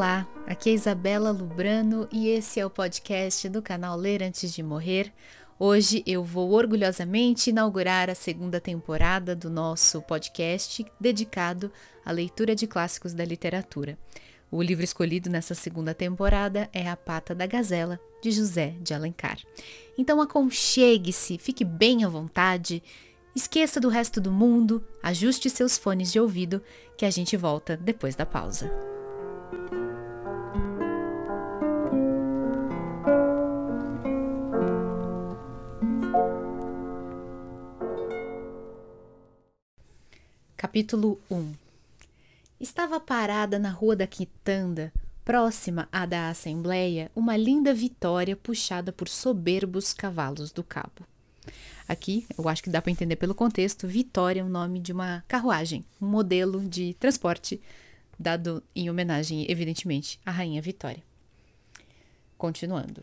Olá, aqui é Isabela Lubrano e esse é o podcast do canal Ler Antes de Morrer. Hoje eu vou orgulhosamente inaugurar a segunda temporada do nosso podcast dedicado à leitura de clássicos da literatura. O livro escolhido nessa segunda temporada é A Pata da Gazela, de José de Alencar. Então aconchegue-se, fique bem à vontade, esqueça do resto do mundo, ajuste seus fones de ouvido, que a gente volta depois da pausa. Capítulo 1 Estava parada na rua da Quitanda, próxima à da Assembleia, uma linda vitória puxada por soberbos cavalos do cabo. Aqui, eu acho que dá para entender pelo contexto, Vitória é o nome de uma carruagem, um modelo de transporte dado em homenagem, evidentemente, à rainha Vitória. Continuando.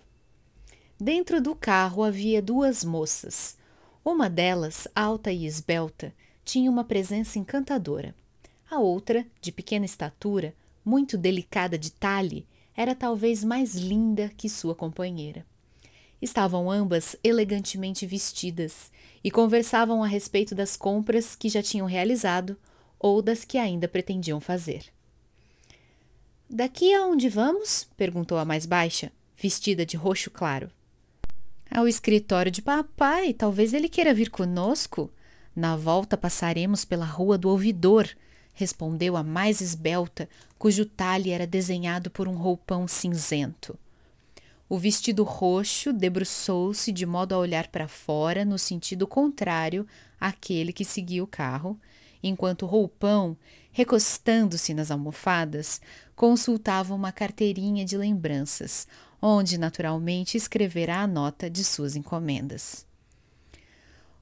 Dentro do carro havia duas moças, uma delas alta e esbelta, tinha uma presença encantadora. A outra, de pequena estatura, muito delicada de talhe, era talvez mais linda que sua companheira. Estavam ambas elegantemente vestidas e conversavam a respeito das compras que já tinham realizado ou das que ainda pretendiam fazer. Daqui aonde vamos? perguntou a mais baixa, vestida de roxo claro. Ao escritório de papai, talvez ele queira vir conosco, na volta passaremos pela rua do ouvidor, respondeu a mais esbelta, cujo talhe era desenhado por um roupão cinzento. O vestido roxo debruçou-se de modo a olhar para fora no sentido contrário àquele que seguia o carro, enquanto o roupão, recostando-se nas almofadas, consultava uma carteirinha de lembranças, onde naturalmente escrevera a nota de suas encomendas.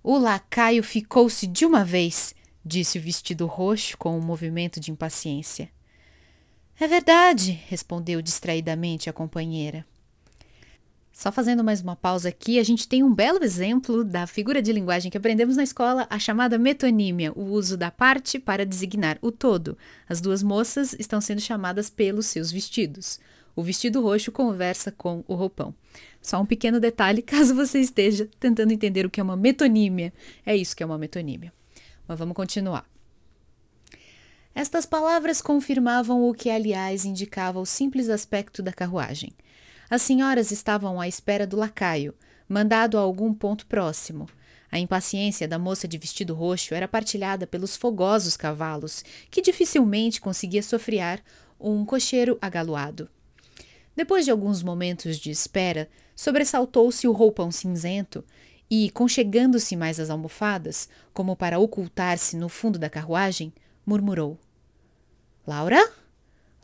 O lacaio ficou-se de uma vez, disse o vestido roxo com um movimento de impaciência. É verdade, respondeu distraidamente a companheira. Só fazendo mais uma pausa aqui, a gente tem um belo exemplo da figura de linguagem que aprendemos na escola, a chamada metonímia, o uso da parte para designar o todo. As duas moças estão sendo chamadas pelos seus vestidos. O vestido roxo conversa com o roupão. Só um pequeno detalhe, caso você esteja tentando entender o que é uma metonímia. É isso que é uma metonímia. Mas vamos continuar. Estas palavras confirmavam o que, aliás, indicava o simples aspecto da carruagem. As senhoras estavam à espera do lacaio, mandado a algum ponto próximo. A impaciência da moça de vestido roxo era partilhada pelos fogosos cavalos, que dificilmente conseguia sofrear um cocheiro agaloado. Depois de alguns momentos de espera, sobressaltou-se o roupão cinzento e, conchegando-se mais às almofadas, como para ocultar-se no fundo da carruagem, murmurou: Laura?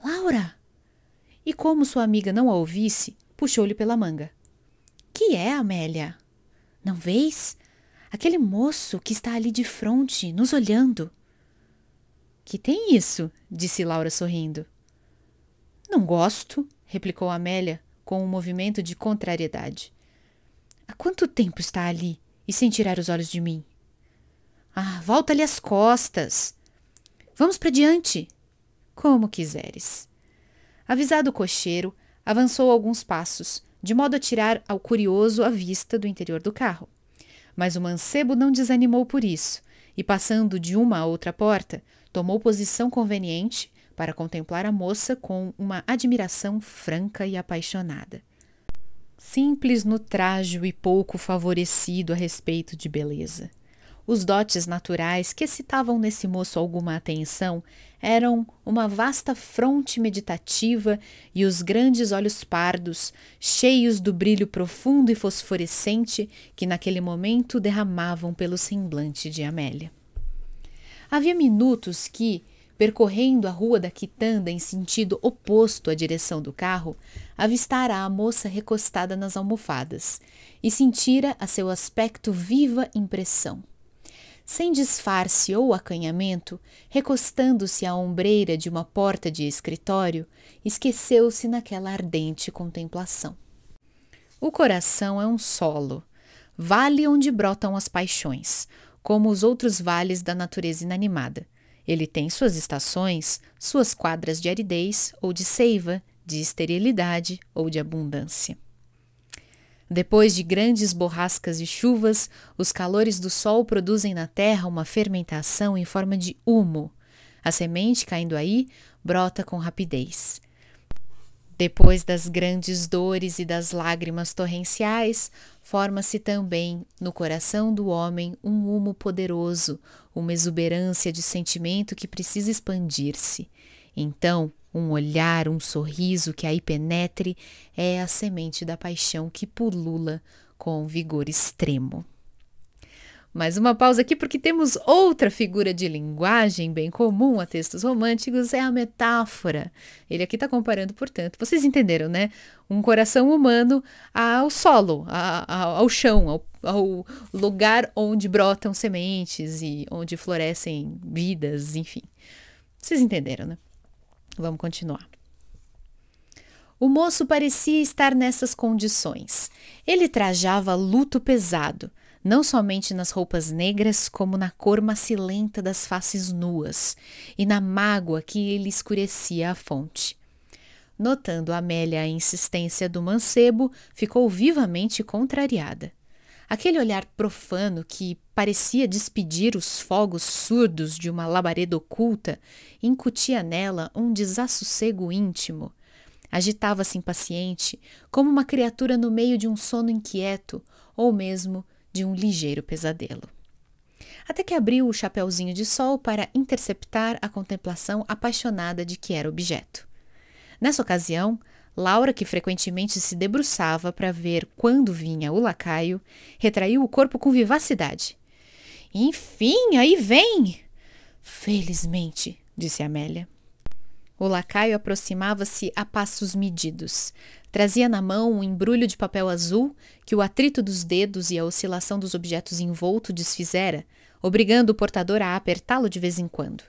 Laura! E como sua amiga não a ouvisse, puxou-lhe pela manga. Que é, Amélia? Não vês? Aquele moço que está ali de frente, nos olhando. Que tem isso? disse Laura sorrindo. Não gosto, replicou Amélia com um movimento de contrariedade. Há quanto tempo está ali e sem tirar os olhos de mim? Ah, volta-lhe as costas. Vamos para diante. Como quiseres. Avisado o cocheiro, avançou alguns passos, de modo a tirar ao curioso a vista do interior do carro. Mas o mancebo não desanimou por isso, e passando de uma a outra porta, tomou posição conveniente para contemplar a moça com uma admiração franca e apaixonada. Simples no trajo e pouco favorecido a respeito de beleza. Os dotes naturais que excitavam nesse moço alguma atenção eram uma vasta fronte meditativa e os grandes olhos pardos, cheios do brilho profundo e fosforescente que naquele momento derramavam pelo semblante de Amélia. Havia minutos que, percorrendo a rua da Quitanda em sentido oposto à direção do carro, avistara a moça recostada nas almofadas e sentira a seu aspecto viva impressão. Sem disfarce ou acanhamento, recostando-se à ombreira de uma porta de escritório, esqueceu-se naquela ardente contemplação. O coração é um solo, vale onde brotam as paixões, como os outros vales da natureza inanimada. Ele tem suas estações, suas quadras de aridez ou de seiva, de esterilidade ou de abundância. Depois de grandes borrascas e chuvas, os calores do sol produzem na terra uma fermentação em forma de humo. A semente caindo aí brota com rapidez. Depois das grandes dores e das lágrimas torrenciais, forma-se também no coração do homem um humo poderoso, uma exuberância de sentimento que precisa expandir-se. Então, um olhar, um sorriso que aí penetre é a semente da paixão que pulula com vigor extremo. Mais uma pausa aqui porque temos outra figura de linguagem bem comum a textos românticos, é a metáfora. Ele aqui está comparando, portanto, vocês entenderam, né? Um coração humano ao solo, ao, ao chão, ao, ao lugar onde brotam sementes e onde florescem vidas, enfim. Vocês entenderam, né? Vamos continuar. O moço parecia estar nessas condições. Ele trajava luto pesado não somente nas roupas negras, como na cor macilenta das faces nuas e na mágoa que ele escurecia a fonte. Notando Amélia a insistência do mancebo, ficou vivamente contrariada. Aquele olhar profano que parecia despedir os fogos surdos de uma labareda oculta incutia nela um desassossego íntimo. Agitava-se impaciente, como uma criatura no meio de um sono inquieto, ou mesmo de um ligeiro pesadelo. Até que abriu o chapéuzinho de sol para interceptar a contemplação apaixonada de que era objeto. Nessa ocasião, Laura, que frequentemente se debruçava para ver quando vinha o lacaio, retraiu o corpo com vivacidade. Enfim, aí vem! Felizmente, disse Amélia. O lacaio aproximava-se a passos medidos. Trazia na mão um embrulho de papel azul que o atrito dos dedos e a oscilação dos objetos envolto desfizera, obrigando o portador a apertá-lo de vez em quando.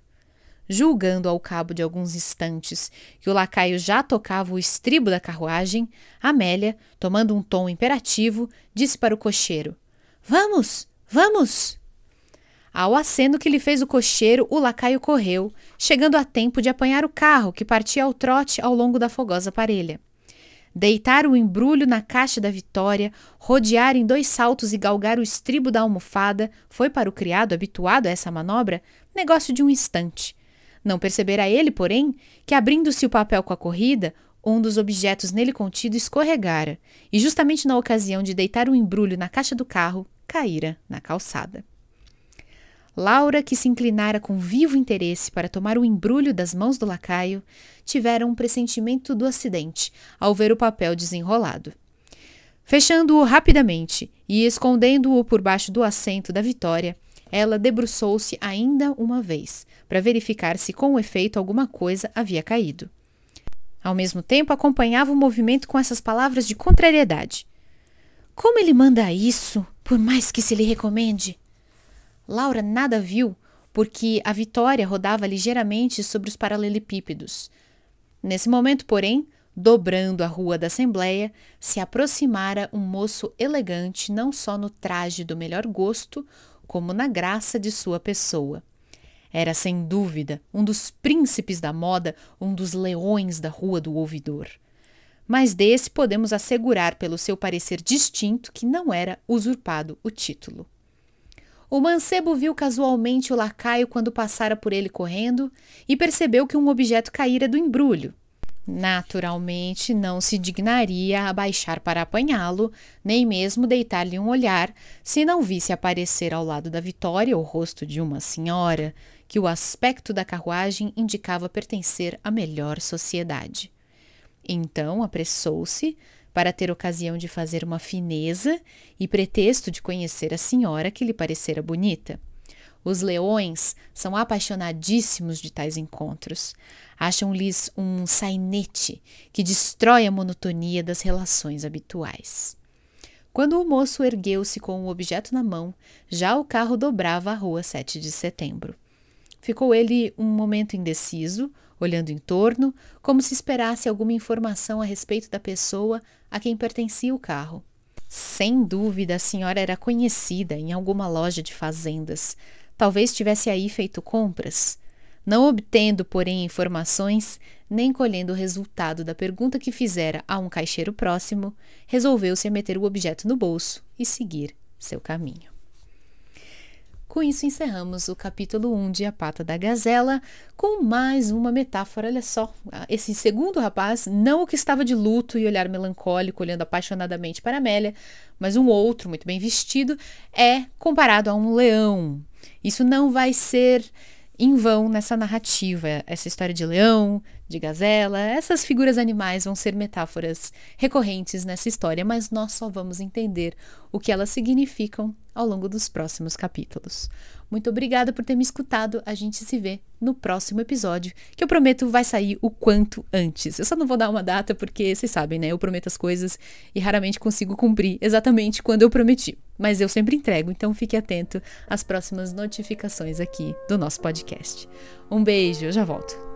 Julgando ao cabo de alguns instantes que o lacaio já tocava o estribo da carruagem, Amélia, tomando um tom imperativo, disse para o cocheiro: Vamos, vamos! Ao aceno que lhe fez o cocheiro, o lacaio correu, chegando a tempo de apanhar o carro que partia ao trote ao longo da fogosa parelha. Deitar o embrulho na caixa da vitória, rodear em dois saltos e galgar o estribo da almofada foi para o criado habituado a essa manobra negócio de um instante. Não percebera ele, porém, que abrindo-se o papel com a corrida, um dos objetos nele contido escorregara e, justamente na ocasião de deitar o embrulho na caixa do carro, caíra na calçada. Laura, que se inclinara com vivo interesse para tomar o embrulho das mãos do lacaio, tivera um pressentimento do acidente ao ver o papel desenrolado. Fechando-o rapidamente e escondendo-o por baixo do assento da Vitória, ela debruçou-se ainda uma vez para verificar se com efeito alguma coisa havia caído. Ao mesmo tempo, acompanhava o movimento com essas palavras de contrariedade. Como ele manda isso, por mais que se lhe recomende? Laura nada viu porque a Vitória rodava ligeiramente sobre os paralelepípedos. Nesse momento, porém, dobrando a rua da Assembleia, se aproximara um moço elegante não só no traje do melhor gosto, como na graça de sua pessoa. Era sem dúvida um dos príncipes da moda, um dos leões da rua do ouvidor. Mas desse podemos assegurar, pelo seu parecer distinto, que não era usurpado o título. O mancebo viu casualmente o lacaio quando passara por ele correndo e percebeu que um objeto caíra do embrulho. Naturalmente, não se dignaria a baixar para apanhá-lo, nem mesmo deitar-lhe um olhar, se não visse aparecer ao lado da Vitória o rosto de uma senhora, que o aspecto da carruagem indicava pertencer à melhor sociedade. Então apressou-se, para ter ocasião de fazer uma fineza e pretexto de conhecer a senhora que lhe parecera bonita. Os leões são apaixonadíssimos de tais encontros. Acham-lhes um sainete que destrói a monotonia das relações habituais. Quando o moço ergueu-se com o objeto na mão, já o carro dobrava a rua 7 de setembro. Ficou ele um momento indeciso, olhando em torno, como se esperasse alguma informação a respeito da pessoa a quem pertencia o carro. Sem dúvida, a senhora era conhecida em alguma loja de fazendas. Talvez tivesse aí feito compras. Não obtendo, porém, informações, nem colhendo o resultado da pergunta que fizera a um caixeiro próximo, resolveu-se meter o objeto no bolso e seguir seu caminho. Com isso, encerramos o capítulo 1 de A Pata da Gazela com mais uma metáfora. Olha só, esse segundo rapaz, não o que estava de luto e olhar melancólico, olhando apaixonadamente para Amélia, mas um outro, muito bem vestido, é comparado a um leão. Isso não vai ser em vão nessa narrativa. Essa história de leão, de gazela, essas figuras animais vão ser metáforas recorrentes nessa história, mas nós só vamos entender o que elas significam ao longo dos próximos capítulos. Muito obrigada por ter me escutado. A gente se vê no próximo episódio, que eu prometo vai sair o quanto antes. Eu só não vou dar uma data porque vocês sabem, né? Eu prometo as coisas e raramente consigo cumprir exatamente quando eu prometi mas eu sempre entrego, então fique atento às próximas notificações aqui do nosso podcast. Um beijo, eu já volto.